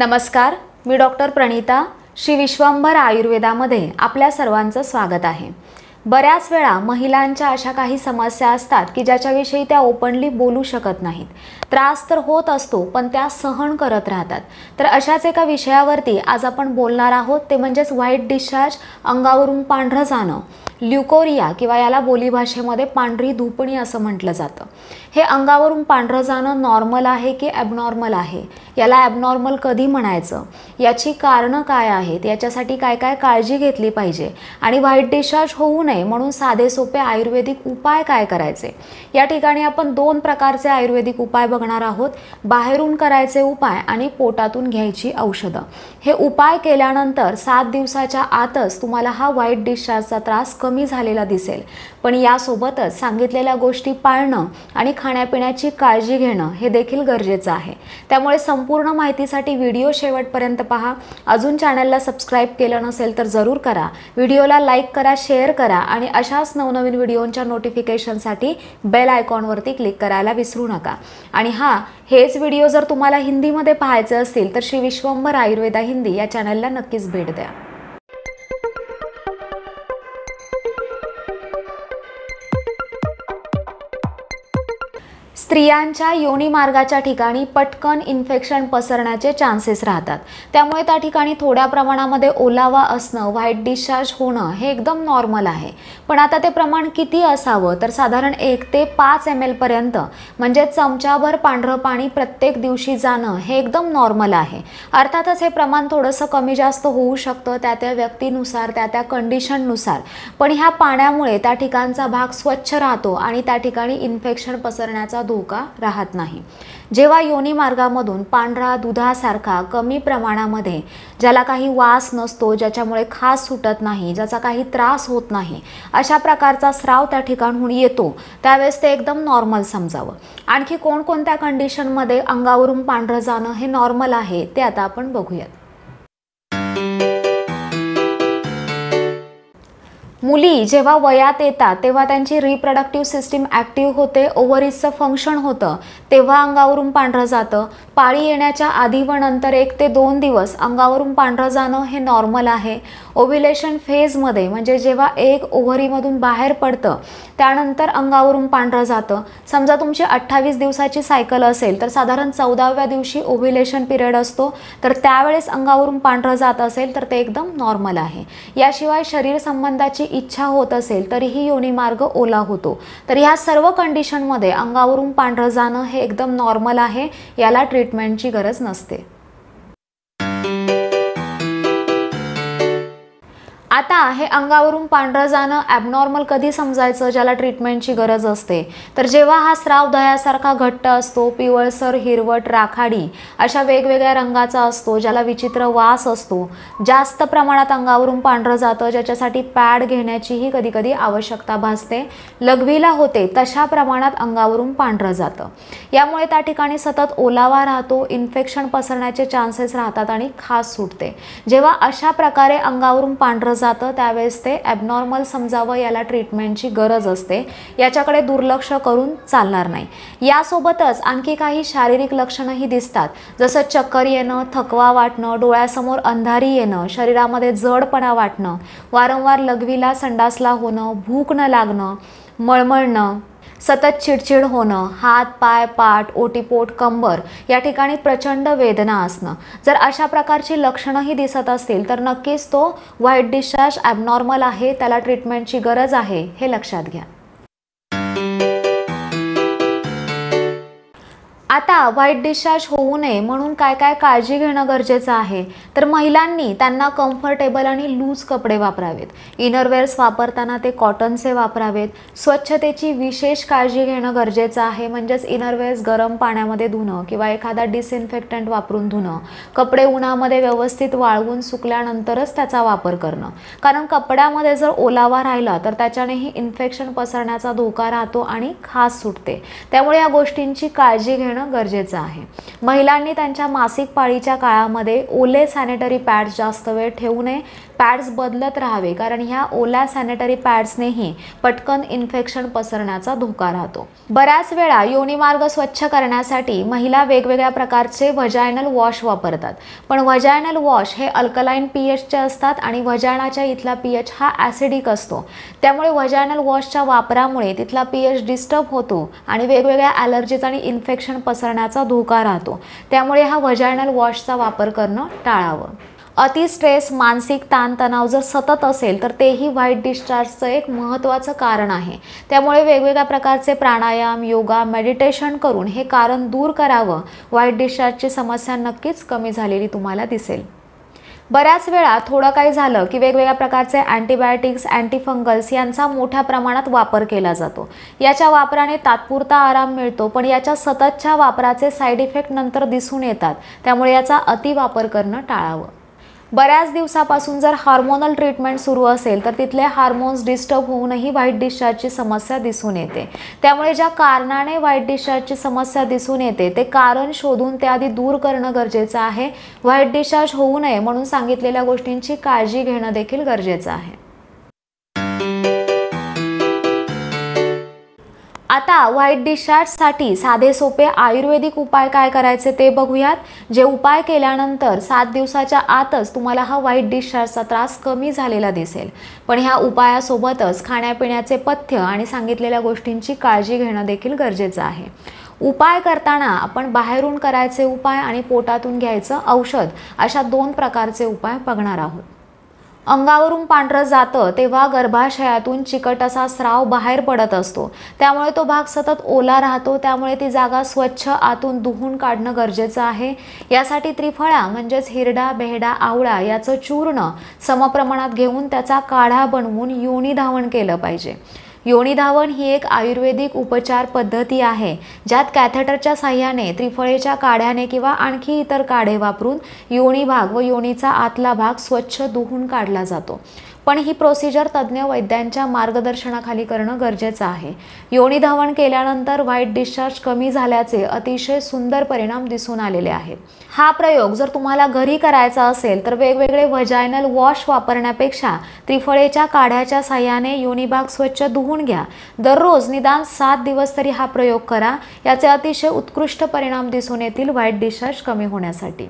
नमस्कार मी डॉक्टर प्रणिता श्री विश्वंभर आयुर्वेदामध्ये आपल्या सर्वांचं स्वागत आहे बऱ्याच वेळा महिलांच्या अशा काही समस्या असतात की ज्याच्याविषयी त्या ओपनली बोलू शकत नाहीत त्रास तर होत असतो पण त्या सहन करत राहतात तर अशाच एका विषयावरती आज आपण बोलणार आहोत ते म्हणजेच व्हाईट डिस्चार्ज अंगावरून पांढरं जाणं ल्युकोरिया किंवा याला बोलीभाषेमध्ये पांढरी धुपणी असं म्हटलं जातं हे अंगावरून पांढरं जाणं नॉर्मल आहे की ॲबनॉर्मल आहे याला ॲबनॉर्मल कधी म्हणायचं याची कारणं काय आहेत याच्यासाठी काय काय काळजी घेतली पाहिजे आणि व्हाईट डिस्चार्ज होऊ नये म्हणून साधे सोपे आयुर्वेदिक उपाय काय करायचे या ठिकाणी आपण दोन प्रकारचे आयुर्वेदिक उपाय बघणार आहोत बाहेरून करायचे उपाय आणि पोटातून घ्यायची औषधं हे उपाय केल्यानंतर सात दिवसाच्या आतच तुम्हाला हा व्हाईट डिस्चार्जचा त्रास कमी झालेला दिसेल पण यासोबतच सांगितलेल्या गोष्टी पाळणं आणि खाण्यापिण्याची काळजी घेणं हे देखील गरजेचं आहे त्यामुळे संपूर्ण माहितीसाठी व्हिडिओ शेवटपर्यंत पहा अजून चॅनलला सबस्क्राईब केलं नसेल तर जरूर करा व्हिडिओला लाईक करा शेअर करा आणि अशाच नवनवीन व्हिडिओंच्या नोटिफिकेशनसाठी बेल आयकॉनवरती क्लिक करायला विसरू नका आणि हां हेच व्हिडिओ जर तुम्हाला हिंदीमध्ये पाहायचे असतील तर श्री विश्वंभर आयुर्वेदा हिंदी या चॅनलला नक्कीच भेट द्या स्त्रियांच्या मार्गाच्या ठिकाणी पटकन इन्फेक्शन पसरण्याचे चान्सेस राहतात त्यामुळे त्या ठिकाणी थोड्या प्रमाणामध्ये ओलावा असणं व्हाईट डिस्चार्ज होणं हे एकदम नॉर्मल आहे पण आता ते प्रमाण किती असावं तर साधारण एक ते पाच एम एलपर्यंत म्हणजे चमचाभर पांढरं पाणी प्रत्येक दिवशी जाणं हे एकदम नॉर्मल आहे अर्थातच हे प्रमाण थोडंसं कमी जास्त होऊ शकतं त्या त्या व्यक्तीनुसार त्या त्या कंडिशननुसार पण ह्या पाण्यामुळे त्या ठिकाणचा भाग स्वच्छ राहतो आणि त्या ठिकाणी इन्फेक्शन पसरण्याचा धोका राहत नाही जेव्हा योनी मार्गामधून पांढरा दुधासारखा कमी प्रमाणामध्ये ज्याला काही वास नसतो ज्याच्यामुळे खास सुटत नाही ज्याचा काही त्रास होत नाही अशा प्रकारचा स्राव त्या ठिकाणहून येतो त्यावेळेस ते एकदम नॉर्मल समजावं आणखी कोणकोणत्या कंडिशनमध्ये अंगावरून पांढरं जाणं हे नॉर्मल आहे ते आता आपण बघूयात मुली जेव्हा वयात येतात तेव्हा त्यांची रिप्रडक्टिव्ह सिस्टीम ॲक्टिव्ह होते ओव्हरीजचं फंक्शन होतं तेव्हा अंगावरून पांढरं जातं पाळी येण्याच्या आधी व नंतर एक ते दोन दिवस अंगावरून पांढरं जाणं हे नॉर्मल आहे ओव्हिलेशन फेजमध्ये म्हणजे जेव्हा एक ओव्हरीमधून बाहेर पडतं त्यानंतर अंगावरून पांढरं जातं समजा तुमची अठ्ठावीस दिवसाची सायकल असेल तर साधारण चौदाव्या दिवशी ओव्हिलेशन पिरियड असतो तर त्यावेळेस अंगावरून पांढरं जात असेल तर ते एकदम नॉर्मल आहे याशिवाय शरीर संबंधाची इच्छा होत असेल तरीही मार्ग ओला होतो तर ह्या सर्व कंडिशनमध्ये अंगावरून पांढरं जाणं हे एकदम नॉर्मल आहे याला ट्रीटमेंटची गरज नसते आता हे अंगावरून पांढरं जाणं ॲबनॉर्मल कधी समजायचं ज्याला ट्रीटमेंटची गरज असते तर जेव्हा हा स्राव दह्यासारखा घट्ट असतो पिवळसर हिरवट राखाडी अशा वेगवेगळ्या रंगाचा असतो ज्याला विचित्र वास असतो जास्त प्रमाणात अंगावरून पांढरं जातं ज्याच्यासाठी पॅड घेण्याचीही कधी कधी आवश्यकता भासते लघवीला होते तशा प्रमाणात अंगावरून पांढरं जातं यामुळे त्या ठिकाणी सतत ओलावा राहतो इन्फेक्शन पसरण्याचे चान्सेस राहतात आणि खास सुटते जेव्हा अशा प्रकारे अंगावरून पांढरं जातं त्यावेळेस ते ॲबनॉर्मल समजावं याला ट्रीटमेंटची गरज असते याच्याकडे दुर्लक्ष करून चालणार नाही यासोबतच आणखी काही शारीरिक लक्षणंही दिसतात जसं चक्कर येणं थकवा वाटणं डोळ्यासमोर अंधारी येणं शरीरामध्ये जडपणा वाटणं वारंवार लघवीला संडासला होणं भूक न लागणं मळमळणं सतत चिडचिड होणं हात पाय पाठ ओटीपोट कंबर या ठिकाणी प्रचंड वेदना असणं जर अशा प्रकारची लक्षणंही दिसत असतील तर नक्कीच तो व्हाईट डिस्चार्ज ॲबनॉर्मल आहे त्याला ट्रीटमेंटची गरज आहे हे लक्षात घ्या आता व्हाईट डिस्चार्ज होऊ नये म्हणून काय काय काळजी घेणं गरजेचं आहे तर महिलांनी त्यांना कम्फर्टेबल आणि लूज कपडे वापरावेत इनरवेअर्स वापरताना ते कॉटनचे वापरावेत स्वच्छतेची विशेष काळजी घेणं गरजेचं आहे म्हणजेच इनरवेअर्स गरम पाण्यामध्ये धुणं किंवा एखादा डिसइन्फेक्टंट वापरून धुणं कपडे उन्हामध्ये व्यवस्थित वाळवून सुकल्यानंतरच त्याचा वापर करणं कारण कपड्यामध्ये जर ओलावा राहिला तर त्याच्यानेही इन्फेक्शन पसरण्याचा धोका राहतो आणि खास सुटते त्यामुळे या गोष्टींची काळजी घेणं गरजेचं आहे महिलांनी त्यांच्या मासिक पाळीच्या काळामध्ये ओले सॅनेटरी पॅड्स जास्त वेळ ठेवू नये पॅड्स बदलत राहावे कारण ह्या ओल्या सॅनिटरी पॅड्सनेही पटकन इन्फेक्शन पसरण्याचा धोका राहतो बऱ्याच वेळा योनिमार्ग स्वच्छ करण्यासाठी महिला वेगवेगळ्या प्रकारचे व्हजायनल वॉश वापरतात पण व्हजायनल वॉश हे अल्कलाईन पी एचचे असतात आणि व्हजायनाच्या इथला पी एच हा ॲसिडिक असतो त्यामुळे व्हजायनल वॉशच्या वापरामुळे तिथला पी एच डिस्टर्ब होतो आणि वेगवेगळ्या ॲलर्जीज आणि इन्फेक्शन पस पसरण्याचा धोका राहतो त्यामुळे हा वजायनल वॉशचा वापर करणं टाळावं अति स्ट्रेस मानसिक ताणतणाव जर सतत असेल तर तेही व्हाईट डिस्चार्जचं एक महत्त्वाचं कारण आहे त्यामुळे वेगवेगळ्या प्रकारचे प्राणायाम योगा मेडिटेशन करून हे कारण दूर करावं व्हाईट डिस्चार्जची समस्या नक्कीच कमी झालेली तुम्हाला दिसेल बऱ्याच वेळा थोडं काही झालं की वेगवेगळ्या प्रकारचे अँटीबायोटिक्स अँटीफंगल्स यांचा मोठ्या प्रमाणात वापर केला जातो याच्या वापराने तात्पुरता आराम मिळतो पण याच्या सततच्या वापराचे साईड इफेक्ट नंतर दिसून येतात त्यामुळे याचा अतिवापर करणं टाळावं बऱ्याच दिवसापासून जर हार्मोनल ट्रीटमेंट सुरू असेल तर तिथले हार्मोन्स डिस्टर्ब होऊनही व्हाईट डिस्चार्जची समस्या दिसून येते त्यामुळे ज्या कारणाने व्हाईट डिस्चार्जची समस्या दिसून येते ते कारण शोधून त्याआधी आधी दूर करणं गरजेचं आहे व्हाईट डिस्चार्ज होऊ नये म्हणून सांगितलेल्या गोष्टींची काळजी घेणं देखील गरजेचं आहे आता व्हाईट डिस्चार्जसाठी साधे सोपे आयुर्वेदिक उपाय काय करायचे ते बघूयात जे उपाय केल्यानंतर सात दिवसाच्या आतच तुम्हाला हा व्हाईट डिस्चार्जचा त्रास कमी झालेला दिसेल पण ह्या उपायासोबतच खाण्यापिण्याचे पथ्य आणि सांगितलेल्या गोष्टींची काळजी घेणं देखील गरजेचं आहे उपाय करताना आपण बाहेरून करायचे उपाय आणि पोटातून घ्यायचं औषध अशा दोन प्रकारचे उपाय बघणार आहोत अंगावरून पांढरं जातं तेव्हा गर्भाशयातून चिकट असा स्राव बाहेर पडत असतो त्यामुळे तो भाग सतत ओला राहतो त्यामुळे ती जागा स्वच्छ आतून दुहून काढणं गरजेचं आहे यासाठी त्रिफळा म्हणजेच हिरडा बेहडा आवळा याचं चूर्ण समप्रमाणात घेऊन त्याचा काढा बनवून योनी धावण केलं पाहिजे योनी धावन ही एक आयुर्वेदिक उपचार पद्धती आहे ज्यात कॅथेटरच्या साह्याने त्रिफळेच्या काढ्याने किंवा आणखी इतर काढे वापरून योनी भाग व योनीचा आतला भाग स्वच्छ दुहून काढला जातो पण ही प्रोसिजर तज्ज्ञ वैद्यांच्या मार्गदर्शनाखाली करणं गरजेचं आहे योनी केल्यानंतर व्हाईट डिस्चार्ज कमी झाल्याचे अतिशय सुंदर परिणाम दिसून आलेले आहेत हा प्रयोग जर तुम्हाला घरी करायचा असेल तर वेगवेगळे व्हजायनल वॉश वापरण्यापेक्षा त्रिफळेच्या काढ्याच्या साह्याने योनिबाग स्वच्छ धुवून घ्या दररोज निदान सात दिवस तरी हा प्रयोग करा याचे अतिशय उत्कृष्ट परिणाम दिसून येतील व्हाईट डिस्चार्ज कमी होण्यासाठी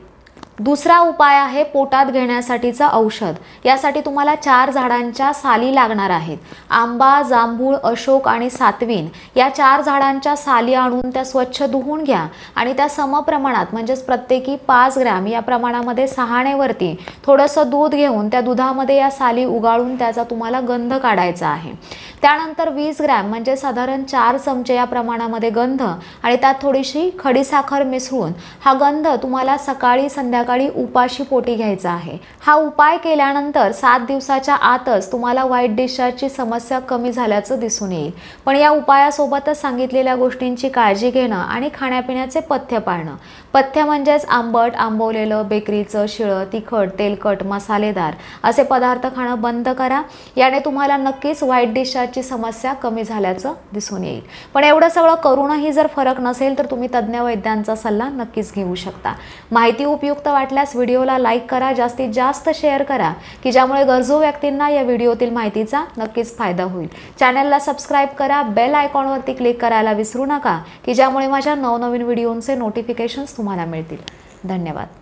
दुसरा उपाय आहे पोटात घेण्यासाठीचं औषध यासाठी तुम्हाला चार झाडांच्या साली लागणार आहेत आंबा जांभूळ अशोक आणि सातवीन या चार झाडांच्या साली आणून त्या स्वच्छ धुवून घ्या आणि त्या समप्रमाणात म्हणजेच प्रत्येकी पाच ग्रॅम या प्रमाणामध्ये सहाणेवरती थोडंसं दूध घेऊन त्या दुधामध्ये या साली उगाळून त्याचा तुम्हाला गंध काढायचा आहे त्यानंतर वीस ग्रॅम म्हणजे साधारण चार चमचे या प्रमाणामध्ये गंध आणि त्यात थोडीशी खडीसाखर मिसळून हा गंध तुम्हाला सकाळी संध्याकाळी उपाशी पोटी घ्यायचा आहे हा उपाय केल्यानंतर सात दिवसाच्या आतच तुम्हाला व्हाईट डिस्चार्जची समस्या कमी झाल्याचं दिसून येईल पण या उपायासोबतच सांगितलेल्या गोष्टींची काळजी घेणं आणि खाण्यापिण्याचे पथ्य पाळणं पथ्य म्हणजेच आंबट आंबवलेलं बेकरीचं शिळं तिखट तेलकट मसालेदार असे पदार्थ खाणं बंद करा याने तुम्हाला नक्कीच व्हाईट डिस्चार्ज ची समस्या कमी झाल्याचं दिसून येईल पण एवढं सगळं करूनही जर फरक नसेल तर तुम्ही तज्ज्ञ वैद्यांचा सल्ला नक्कीच घेऊ शकता माहिती उपयुक्त वाटल्यास व्हिडिओला लाईक करा जास्तीत जास्त शेअर करा की ज्यामुळे गरजू व्यक्तींना या व्हिडिओतील माहितीचा नक्कीच फायदा होईल चॅनलला सबस्क्राईब करा बेल आयकॉनवरती क्लिक करायला विसरू नका की ज्यामुळे माझ्या नवनवीन व्हिडिओंचे नोटिफिकेशन्स तुम्हाला मिळतील धन्यवाद